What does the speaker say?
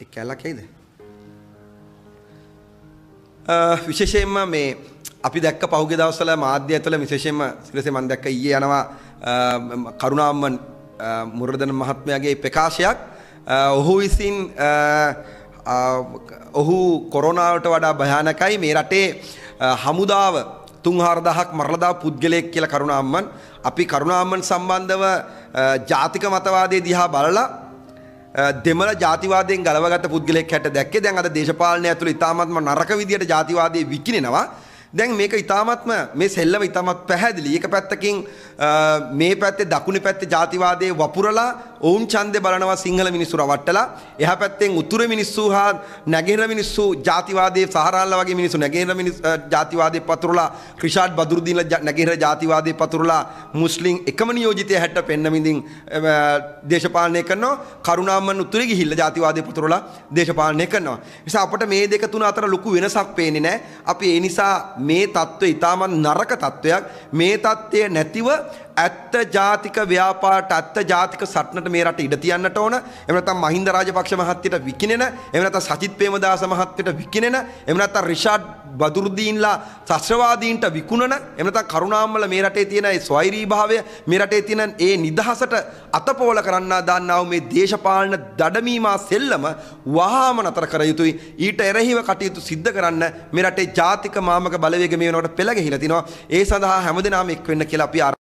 එක් කැලක් ඇයිද? විශේෂයෙන්ම මේ අපි දැක්ක පහුගිය දවස්වල මාධ්‍ය ඇතුළේ විශේෂයෙන්ම සිරසේ මම දැක්ක ඊයේ යනවා කරුණාම්ම මුරදන මහත්මයාගේ ප්‍රකාශයක් ඔහු විසින් ඔහු කොරෝනාවට වඩා භයානකයි මේ රටේ හමුදාව තුන්හාරදහක් මරලදා පුද්ගලයෙක් කියලා කරුණාම්මන් අපි කරුණාම්මන් සම්බන්ධව ජාතික මතවාදය දිහා බලලා දෙමළ ජාතිවාදයෙන් ගලවගත පුද්ගලෙක් හැට දැක්කේ දැන් අද දේශපාලනය ඇතුළේ ඉතාමත්ම නරක විදියට ජාතිවාදයේ විකිණෙනවා. දැන් මේක ඉතාමත්ම මේ සෙල්ලම ඉතාමත් පැහැදිලි. එක පැත්තකින් මේ පැත්තේ දකුණු පැත්තේ ජාතිවාදයේ වපුරලා ඔවුන් ඡන්දේ බලනවා සිංහල මිනිස්සු රවට්ටලා එහා පැත්තෙන් උතුරු මිනිස්සු හා නැගෙනහිර මිනිස්සු ජාතිවාදයේ සහරාල්ල වගේ මිනිස්සු නැගෙනහිර මිනිස් ජාතිවාදයේ පතුරුලා ක්‍රිෂාඩ් බදුරුදීන නැගෙනහිර ජාතිවාදයේ පතුරුලා මුස්ලිම් එකම නියෝජිතය හැට පෙන්නමින්දින් දේශපාලනය කරනවා කරුණාමන් උතුරේ ගිහිල්ලා ජාතිවාදයේ පතුරුලා දේශපාලනය කරනවා නිසා අපට මේ දෙක තුන අතර ලොකු වෙනසක් පේන්නේ නැහැ අපි ඒ නිසා මේ தত্ত্বය ඊටමත් නරක தত্ত্বයක් මේ தত্ত্বය නැතිව ඇත්ත ජාතික ව්‍යාපාරට ඇත්ත ජාතික සටනට මහත්මයාට මේ රට ඉඩ තියන්නට ඕන. එහෙම නැත්නම් මහින්ද රාජපක්ෂ මහත්තයට විකිනෙන, එහෙම නැත්නම් සජිත් ප්‍රේමදාස මහත්තයට විකිනෙන, එහෙම නැත්නම් රිෂාඩ් බදුරුදීන්ලා ත්‍ස්වාදීන්ට විකුණන, එහෙම නැත්නම් කරුණාම්මල මේ රටේ තියෙන ඒ ස්වෛරීභාවය, මේ රටේ තියෙන ඒ නිදහසට අතපෝල කරන්නා දාන්නා මේ දේශපාලන දඩමීමා සෙල්ලම වහාම නතර කර යුතුයි. ඊට එරෙහිව කටයුතු සිද්ධ කරන්න මේ රටේ ජාතික මාමක බලවේග මේ වෙනකොට පෙළ ගහිලා තිනවා. ඒ සඳහා හැමදෙනාම එක් වෙන්න කියලා අපි